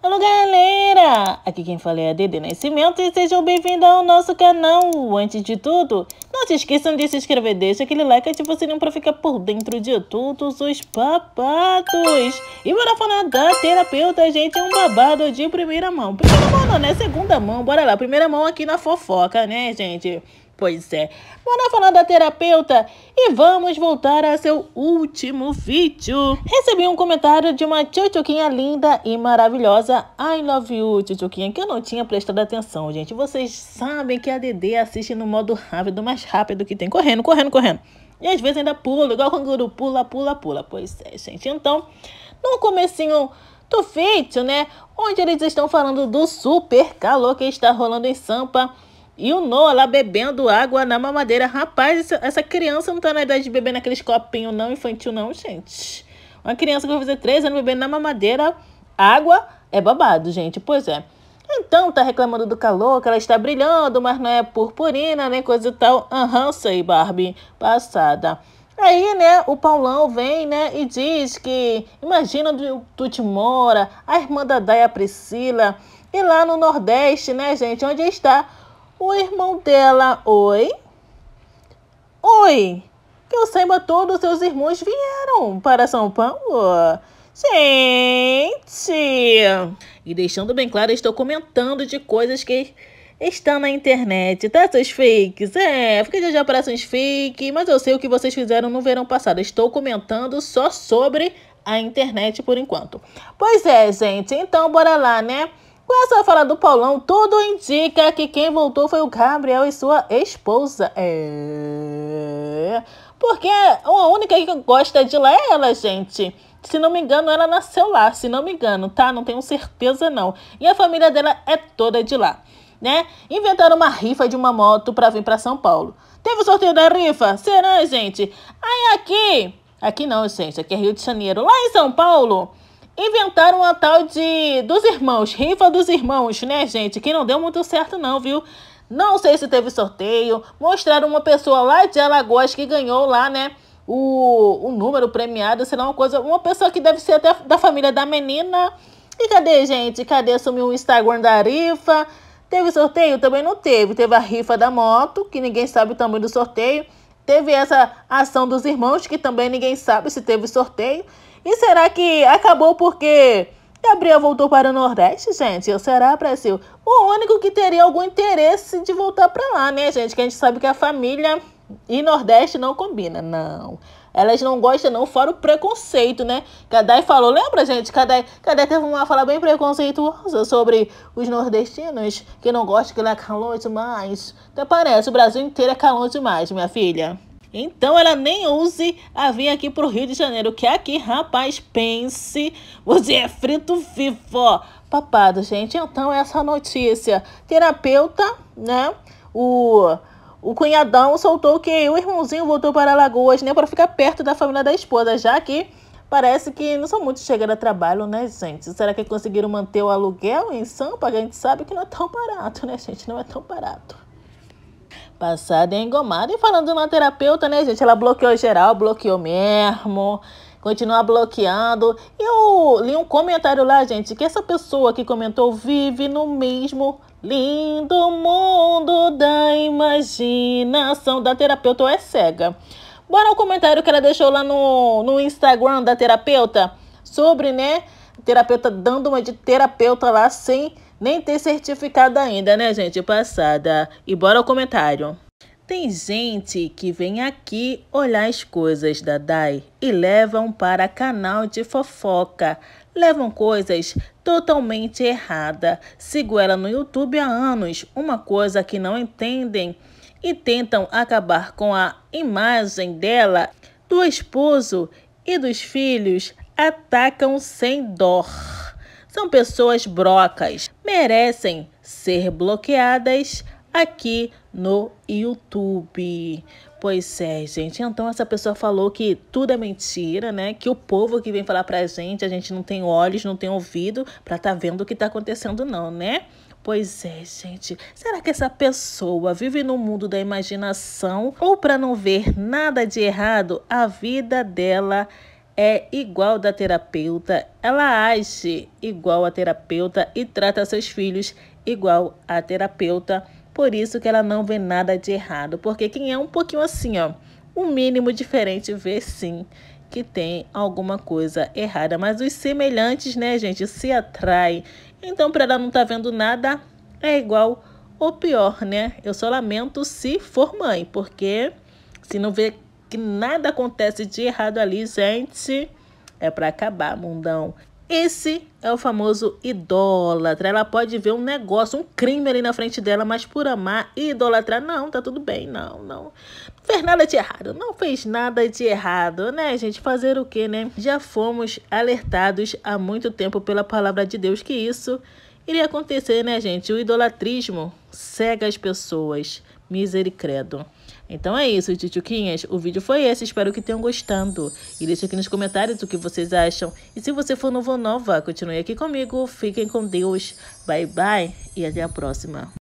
Alô galera, aqui quem fala é a Dede Nascimento e sejam bem-vindos ao nosso canal. Antes de tudo, não se esqueçam de se inscrever, deixa aquele like e ativa o sininho para ficar por dentro de todos os papatos. E bora falar da terapeuta, gente, é um babado de primeira mão. Primeira mão não, né? Segunda mão, bora lá. Primeira mão aqui na fofoca, né, gente? Pois é, bora falar da terapeuta e vamos voltar a seu último vídeo. Recebi um comentário de uma tchutchuquinha linda e maravilhosa. I love you, tchutchuquinha, que eu não tinha prestado atenção, gente. Vocês sabem que a Dedê assiste no modo rápido, mais rápido que tem. Correndo, correndo, correndo. E às vezes ainda pula, igual canguru, pula, pula, pula. Pois é, gente. Então, no comecinho do vídeo, né, onde eles estão falando do super calor que está rolando em Sampa, e o Noah lá bebendo água na mamadeira. Rapaz, essa criança não tá na idade de beber naqueles copinhos não infantil não, gente. Uma criança que vai fazer três anos bebendo na mamadeira água é babado, gente. Pois é. Então tá reclamando do calor, que ela está brilhando, mas não é purpurina, nem coisa e tal. Aham, uhum, sei, Barbie. Passada. Aí, né, o Paulão vem, né, e diz que imagina o mora a irmã da Daya Priscila, e lá no Nordeste, né, gente, onde está o irmão dela, oi? Oi! Que eu saiba, todos os seus irmãos vieram para São Paulo. Gente! E deixando bem claro, estou comentando de coisas que estão na internet, tá? Seus fakes. É, porque já já aparecem fakes, mas eu sei o que vocês fizeram no verão passado. Estou comentando só sobre a internet por enquanto. Pois é, gente. Então, bora lá, né? Com essa fala do Paulão, tudo indica que quem voltou foi o Gabriel e sua esposa. É. Porque a única que gosta de lá é ela, gente. Se não me engano, ela nasceu lá, se não me engano, tá? Não tenho certeza não. E a família dela é toda de lá, né? Inventaram uma rifa de uma moto para vir para São Paulo. Teve o sorteio da rifa? Será, gente? Aí aqui, aqui não, gente, aqui é Rio de Janeiro. Lá em São Paulo, inventaram a tal de dos irmãos, rifa dos irmãos, né, gente? Que não deu muito certo não, viu? Não sei se teve sorteio. Mostraram uma pessoa lá de Alagoas que ganhou lá, né? O, o número premiado, sei lá, uma coisa. Uma pessoa que deve ser até da família da menina. E cadê, gente? Cadê? Sumiu o Instagram da rifa. Teve sorteio? Também não teve. Teve a rifa da moto, que ninguém sabe o tamanho do sorteio. Teve essa ação dos irmãos, que também ninguém sabe se teve sorteio. E será que acabou porque Gabriel voltou para o Nordeste, gente? Ou será, Brasil? O único que teria algum interesse de voltar para lá, né, gente? Que a gente sabe que a família e Nordeste não combina, não. Elas não gostam, não, fora o preconceito, né? Kadai falou, lembra, gente? Kadai, Kadai teve uma fala bem preconceituosa sobre os nordestinos que não gostam que lá é calor demais. Até parece, o Brasil inteiro é calor demais, minha filha. Então ela nem use a vir aqui pro Rio de Janeiro, que aqui, rapaz, pense, você é frito vivo. Papado, gente. Então essa notícia, terapeuta, né? O o cunhadão soltou que o irmãozinho voltou para Alagoas, né, para ficar perto da família da esposa, já que parece que não são muitos chegando a trabalho, né, gente? Será que conseguiram manter o aluguel em Sampa? A gente sabe que não é tão barato, né, gente? Não é tão barato. Passada é engomada. E falando na terapeuta, né, gente? Ela bloqueou geral, bloqueou mesmo. Continua bloqueando. E eu li um comentário lá, gente, que essa pessoa que comentou vive no mesmo lindo mundo da imaginação da terapeuta ou é cega. Bora o comentário que ela deixou lá no, no Instagram da terapeuta sobre, né? Terapeuta dando uma de terapeuta lá sem. Assim, nem ter certificado ainda, né, gente? Passada. E bora ao comentário. Tem gente que vem aqui olhar as coisas da DAI e levam para canal de fofoca. Levam coisas totalmente errada. Sigo ela no YouTube há anos, uma coisa que não entendem e tentam acabar com a imagem dela, do esposo e dos filhos, atacam sem dor são pessoas brocas, merecem ser bloqueadas aqui no YouTube. Pois é, gente. Então essa pessoa falou que tudo é mentira, né? Que o povo que vem falar pra gente, a gente não tem olhos, não tem ouvido pra tá vendo o que tá acontecendo não, né? Pois é, gente. Será que essa pessoa vive no mundo da imaginação ou para não ver nada de errado, a vida dela é é igual da terapeuta, ela age igual a terapeuta e trata seus filhos igual a terapeuta. Por isso que ela não vê nada de errado, porque quem é um pouquinho assim, ó, um mínimo diferente vê sim que tem alguma coisa errada, mas os semelhantes, né, gente, se atraem. Então, para ela não tá vendo nada, é igual ou pior, né? Eu só lamento se for mãe, porque se não vê que nada acontece de errado ali, gente. É para acabar, mundão. Esse é o famoso idólatra. Ela pode ver um negócio, um crime ali na frente dela, mas por amar e idolatrar, não, tá tudo bem, não, não. Não fez nada de errado, não fez nada de errado, né, gente? Fazer o quê, né? Já fomos alertados há muito tempo pela palavra de Deus que isso iria acontecer, né, gente? O idolatrismo cega as pessoas. Misericredo. Então é isso, tituquinhas. O vídeo foi esse, espero que tenham gostado. E deixe aqui nos comentários o que vocês acham. E se você for novo ou nova, continue aqui comigo. Fiquem com Deus. Bye, bye e até a próxima.